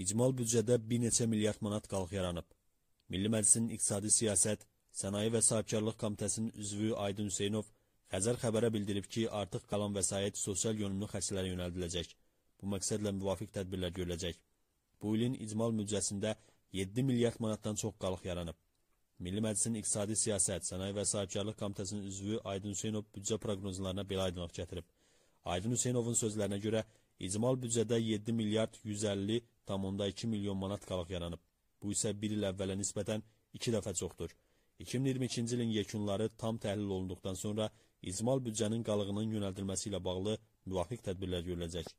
İcmal büdcədə bir neçə milyard manat qalx yaranıb. Milli Məclisin İqtisadi Siyasət, Sənaye və Sahibkarlıq Komitəsinin üzvü Aydın Hüseynov Xəzər xəbərə bildirib ki, artıq qalan vəsait sosial yönümlü xərclərə yönəldiləcək. Bu məqsədlə müvafiq tədbirlər görüləcək. Bu ilin icmal büdcəsində 7 milyard manatdan çox qalıq yaranıb. Milli Məclisin İqtisadi Siyasət, Sənaye və Sahibkarlıq Komitəsinin üzvü Aydın Hüseynov büdcə proqnozlarına belə aydınlıq gətirib. Aydın Hüseynovun sözlərinə görə İcmal büdcədə 7 milyard 150,2 milyon manat qalıq yaranıb. Bu isə bir il əvvələ nisbətən iki dəfə çoxdur. 2022-ci ilin yekunları tam təhlil olunduqdan sonra icmal büdcənin qalığının yönəldilməsi ilə bağlı müvafiq tədbirlər görüləcək.